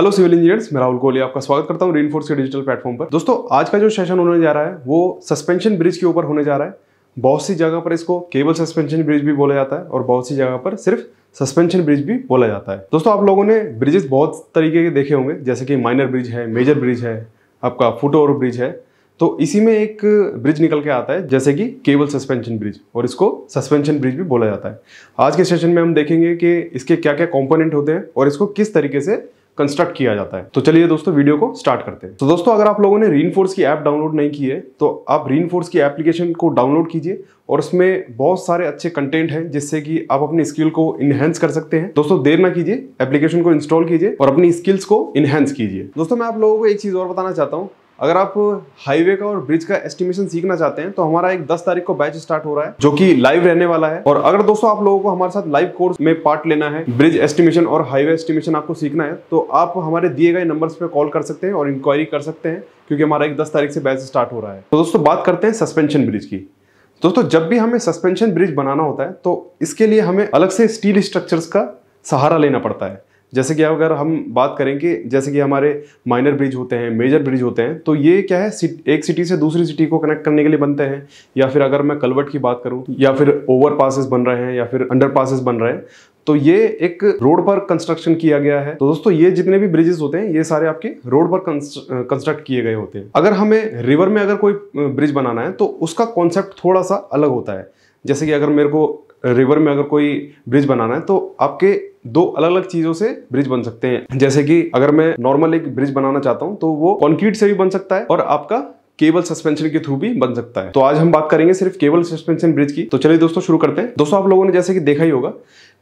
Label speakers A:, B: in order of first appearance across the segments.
A: hello civil engineers मैं राहुल कोहली आपका स्वागत करता हूँ रेनफोर्स के डिजिटल प्लेटफॉर्म पर दोस्तों आज का जो सेशन होने जा रहा है वो सस्पेंशन ब्रिज के ऊपर होने जा रहा है बहुत सी जगह पर इसको केबल सस्पेंशन ब्रिज भी बोला जाता है और बहुत सी जगह पर सिर्फ सस्पेंशन ब्रिज भी बोला जाता है दोस्तों आप लोगों ने ब्रिजेस बहुत तरीके के देखे होंगे जैसे कि माइनर ब्रिज है मेजर ब्रिज है आपका फुट ओवर ब्रिज है तो इसी में एक ब्रिज निकल के आता है जैसे कि केबल सस्पेंशन ब्रिज और इसको सस्पेंशन ब्रिज भी बोला जाता है आज के सेशन में हम देखेंगे कि इसके क्या क्या कंपोनेंट होते हैं और इसको किस तरीके से कंस्ट्रक्ट किया जाता है तो चलिए दोस्तों वीडियो को स्टार्ट करते हैं तो दोस्तों अगर आप लोगों ने रीन की ऐप डाउनलोड नहीं की है तो आप रीन की एप्लीकेशन को डाउनलोड कीजिए और उसमें बहुत सारे अच्छे कंटेंट हैं जिससे कि आप अपनी स्किल को इनहेंस कर सकते हैं दोस्तों देर ना कीजिए एप्लीकेशन को इंस्टॉल कीजिए और अपनी स्किल्स को इनहेंस कीजिए दोस्तों मैं आप लोगों को एक चीज और बताना चाहता हूँ अगर आप हाईवे का और ब्रिज का एस्टिमेशन सीखना चाहते हैं तो हमारा एक 10 तारीख को बैच स्टार्ट हो रहा है जो कि लाइव रहने वाला है और अगर दोस्तों आप लोगों को हमारे साथ लाइव कोर्स में पार्ट लेना है ब्रिज एस्टिमेशन और हाईवे एस्टिमेशन आपको सीखना है तो आप हमारे दिए गए नंबर पर कॉल कर सकते हैं और इंक्वायरी कर सकते हैं क्योंकि हमारा एक दस तारीख से बैच स्टार्ट हो रहा है तो दोस्तों बात करते हैं सस्पेंशन ब्रिज की दोस्तों जब भी हमें सस्पेंशन ब्रिज बनाना होता है तो इसके लिए हमें अलग से स्टील स्ट्रक्चर का सहारा लेना पड़ता है जैसे कि अगर हम बात करें कि जैसे कि हमारे माइनर ब्रिज होते हैं मेजर ब्रिज होते हैं तो ये क्या है एक सिटी से दूसरी सिटी को कनेक्ट करने के लिए बनते हैं या फिर अगर मैं कलवट की बात करूँ या फिर ओवर पासिस बन रहे हैं या फिर अंडर पासिस बन रहे हैं तो ये एक रोड पर कंस्ट्रक्शन किया गया है तो दोस्तों ये जितने भी ब्रिजेस होते हैं ये सारे आपके रोड पर कंस्ट्रक्ट किए गए होते हैं अगर हमें रिवर में अगर कोई ब्रिज बनाना है तो उसका कॉन्सेप्ट थोड़ा सा अलग होता है जैसे कि अगर मेरे को रिवर में अगर कोई ब्रिज बनाना है तो आपके दो अलग अलग चीजों से ब्रिज बन सकते हैं जैसे कि अगर मैं नॉर्मल एक ब्रिज बनाना चाहता हूं तो वो कॉन्क्रीट से भी बन सकता है और आपका केबल सस्पेंशन के थ्रू भी बन सकता है तो आज हम बात करेंगे सिर्फ केबल सस्पेंशन ब्रिज की तो चलिए दोस्तों शुरू करते हैं दोस्तों आप लोगों ने जैसे कि देखा ही होगा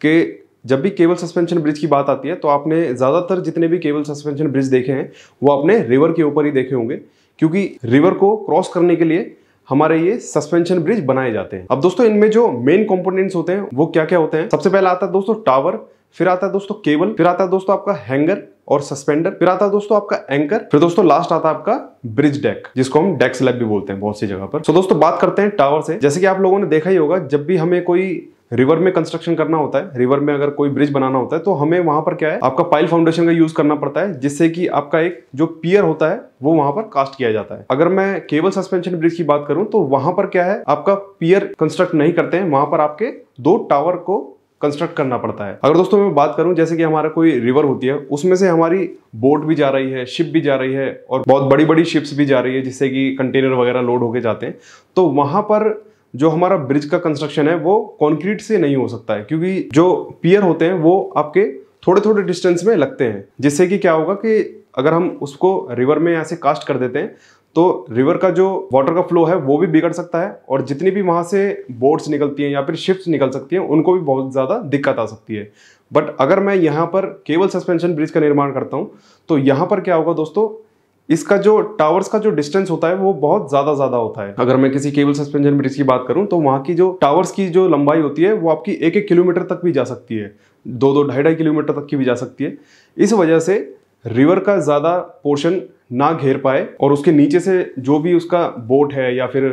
A: कि जब भी केबल सस्पेंशन ब्रिज की बात आती है तो आपने ज़्यादातर जितने भी केबल सस्पेंशन ब्रिज देखे हैं वो आपने रिवर के ऊपर ही देखे होंगे क्योंकि रिवर को क्रॉस करने के लिए हमारे ये सस्पेंशन ब्रिज बनाए जाते हैं अब दोस्तों इनमें जो मेन कंपोनेंट्स होते हैं वो क्या क्या होते हैं सबसे पहला आता है दोस्तों टावर फिर आता है दोस्तों केबल फिर आता है दोस्तों आपका हैंगर और सस्पेंडर फिर आता है दोस्तों आपका एंकर फिर दोस्तों लास्ट आता है आपका ब्रिज डेक जिसको हम डेक स्लैब भी बोलते हैं बहुत सी जगह पर सो दोस्तों बात करते हैं टावर से जैसे कि आप लोगों ने देखा ही होगा जब भी हमें कोई रिवर में कंस्ट्रक्शन करना होता है रिवर में अगर कोई ब्रिज बनाना होता है तो हमें वहां पर क्या है आपका पाइल फाउंडेशन का यूज करना पड़ता है जिससे कि आपका एक जो पियर होता है वो वहां पर कास्ट किया जाता है अगर मैं केबल सस्पेंशन ब्रिज की बात करूं तो वहां पर क्या है आपका पियर कंस्ट्रक्ट नहीं करते हैं वहां पर आपके दो टावर को कंस्ट्रक्ट करना पड़ता है अगर दोस्तों मैं बात करूं जैसे कि हमारा कोई रिवर होती है उसमें से हमारी बोट भी जा रही है शिप भी जा रही है और बहुत बड़ी बड़ी शिप्स भी जा रही है जिससे कि कंटेनर वगैरह लोड होके जाते हैं तो वहाँ पर जो हमारा ब्रिज का कंस्ट्रक्शन है वो कॉन्क्रीट से नहीं हो सकता है क्योंकि जो पियर होते हैं वो आपके थोड़े थोड़े डिस्टेंस में लगते हैं जिससे कि क्या होगा कि अगर हम उसको रिवर में यहाँ से कास्ट कर देते हैं तो रिवर का जो वाटर का फ्लो है वो भी बिगड़ सकता है और जितनी भी वहाँ से बोट्स निकलती हैं या फिर शिप्स निकल सकती हैं उनको भी बहुत ज़्यादा दिक्कत आ सकती है बट अगर मैं यहाँ पर केबल सस्पेंशन ब्रिज का निर्माण करता हूँ तो यहाँ पर क्या होगा दोस्तों इसका जो टावर्स का जो डिस्टेंस होता है वो बहुत ज़्यादा ज़्यादा होता है अगर मैं किसी केबल सस्पेंशन ब्रिज की बात करूँ तो वहाँ की जो टावर्स की जो लंबाई होती है वो आपकी एक एक किलोमीटर तक भी जा सकती है दो दो ढाई ढाई किलोमीटर तक की भी जा सकती है इस वजह से रिवर का ज़्यादा पोर्शन ना घेर पाए और उसके नीचे से जो भी उसका बोट है या फिर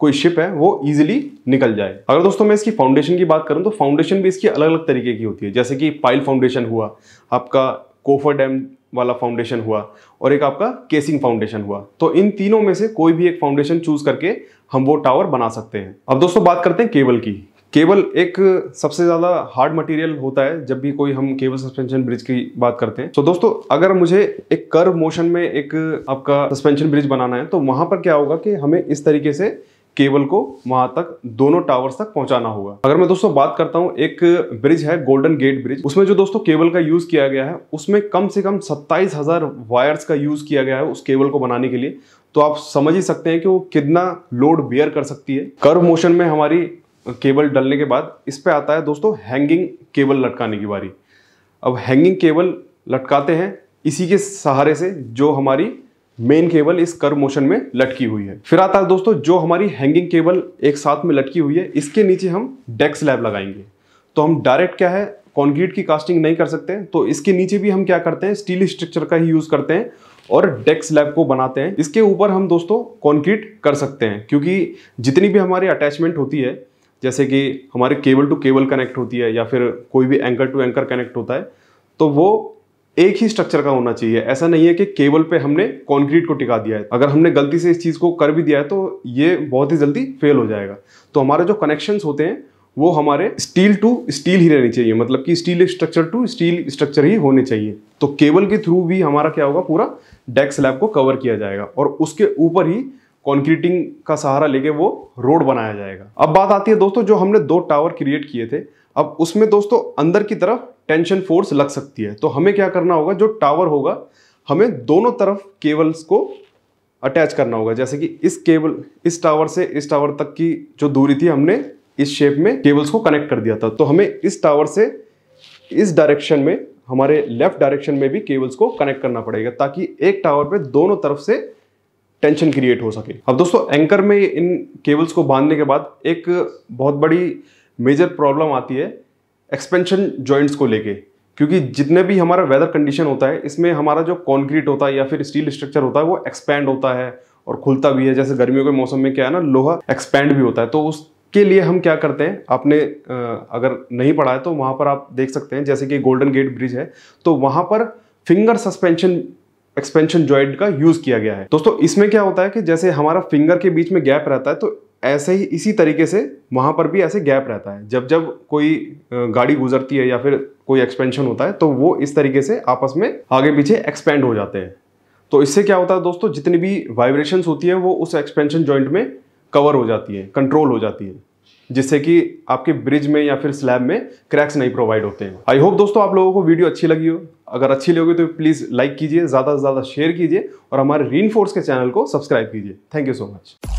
A: कोई शिप है वो इजीली निकल जाए अगर दोस्तों मैं इसकी फाउंडेशन की बात करूँ तो फाउंडेशन भी इसकी अलग अलग तरीके की होती है जैसे कि पाइल फाउंडेशन हुआ आपका कोफर डैम वाला फाउंडेशन हुआ और एक आपका केसिंग फाउंडेशन हुआ तो इन तीनों में से कोई भी एक फाउंडेशन चूज करके हम वो टावर बना सकते हैं अब दोस्तों बात करते हैं केबल की केबल एक सबसे ज़्यादा हार्ड मटेरियल होता है जब भी कोई हम केबल सस्पेंशन ब्रिज की बात करते हैं तो so, दोस्तों अगर मुझे एक कर्व मोशन में एक आपका सस्पेंशन ब्रिज बनाना है तो वहां पर क्या होगा कि हमें इस तरीके से केबल को वहां तक दोनों टावर्स तक पहुंचाना होगा अगर मैं दोस्तों बात करता हूं एक ब्रिज है गोल्डन गेट ब्रिज उसमें जो दोस्तों केबल का यूज किया गया है उसमें कम से कम सत्ताईस हजार वायर्स का यूज किया गया है उस केबल को बनाने के लिए तो आप समझ ही सकते हैं कि वो कितना लोड बेयर कर सकती है कर्व मोशन में हमारी केबल डलने के बाद इस पर आता है दोस्तों हैंगिंग केबल लटकाने की बारी अब हैंगिंग केबल लटकाते हैं इसी के सहारे से जो हमारी मेन केबल इस कर मोशन में लटकी हुई है फिर आता है दोस्तों जो हमारी हैंगिंग केबल एक साथ में लटकी हुई है इसके नीचे हम डेक स्लैब लगाएंगे तो हम डायरेक्ट क्या है कॉन्क्रीट की कास्टिंग नहीं कर सकते तो इसके नीचे भी हम क्या करते हैं स्टील स्ट्रक्चर का ही यूज़ करते हैं और डेक स्लैब को बनाते हैं इसके ऊपर हम दोस्तों कॉन्क्रीट कर सकते हैं क्योंकि जितनी भी हमारी अटैचमेंट होती है जैसे कि हमारे केबल टू केबल कनेक्ट होती है या फिर कोई भी एंकर टू एंकर कनेक्ट होता है तो वो एक ही स्ट्रक्चर का होना चाहिए ऐसा नहीं है कि केबल पे हमने कंक्रीट को टिका दिया है अगर हमने गलती से इस चीज़ को कर भी दिया है तो ये बहुत ही जल्दी फेल हो जाएगा तो हमारे जो कनेक्शंस होते हैं वो हमारे स्टील टू स्टील ही रहनी चाहिए मतलब कि steel structure to steel structure ही होने चाहिए तो केबल के थ्रू भी हमारा क्या होगा पूरा डेस्क स्लैब को कवर किया जाएगा और उसके ऊपर ही कॉन्क्रीटिंग का सहारा लेके वो रोड बनाया जाएगा अब बात आती है दोस्तों जो हमने दो टावर क्रिएट किए थे अब उसमें दोस्तों अंदर की तरफ टेंशन फोर्स लग सकती है तो हमें क्या करना होगा जो टावर होगा हमें दोनों तरफ केबल्स को अटैच करना होगा जैसे कि इस केबल इस टावर से इस टावर तक की जो दूरी थी हमने इस शेप में केबल्स को कनेक्ट कर दिया था तो हमें इस टावर से इस डायरेक्शन में हमारे लेफ्ट डायरेक्शन में भी केबल्स को कनेक्ट करना पड़ेगा ताकि एक टावर पे दोनों तरफ से टेंशन क्रिएट हो सके अब दोस्तों एंकर में इन केबल्स को बांधने के बाद एक बहुत बड़ी मेजर प्रॉब्लम आती है एक्सपेंशन जॉइंट्स को लेके क्योंकि जितने भी हमारा वेदर कंडीशन होता है इसमें हमारा जो कॉन्क्रीट होता है या फिर स्टील स्ट्रक्चर होता है वो एक्सपैंड होता है और खुलता भी है जैसे गर्मियों के मौसम में क्या है ना लोहा एक्सपैंड भी होता है तो उसके लिए हम क्या करते हैं आपने अगर नहीं पढ़ा है तो वहाँ पर आप देख सकते हैं जैसे कि गोल्डन गेट ब्रिज है तो वहाँ पर फिंगर सस्पेंशन एक्सपेंशन जॉइंट का यूज किया गया है दोस्तों इसमें क्या होता है कि जैसे हमारा फिंगर के बीच में गैप रहता है तो ऐसे ही इसी तरीके से वहाँ पर भी ऐसे गैप रहता है जब जब कोई गाड़ी गुजरती है या फिर कोई एक्सपेंशन होता है तो वो इस तरीके से आपस में आगे पीछे एक्सपेंड हो जाते हैं तो इससे क्या होता है दोस्तों जितनी भी वाइब्रेशंस होती है वो उस एक्सपेंशन जॉइंट में कवर हो जाती है कंट्रोल हो जाती है जिससे कि आपके ब्रिज में या फिर स्लैब में क्रैक्स नहीं प्रोवाइड होते हैं आई होप दोस्तों आप लोगों को वीडियो अच्छी लगी हो अगर अच्छी लगी तो प्लीज़ लाइक कीजिए ज़्यादा से ज़्यादा शेयर कीजिए और हमारे रीनफोर्स के चैनल को सब्सक्राइब कीजिए थैंक यू सो मच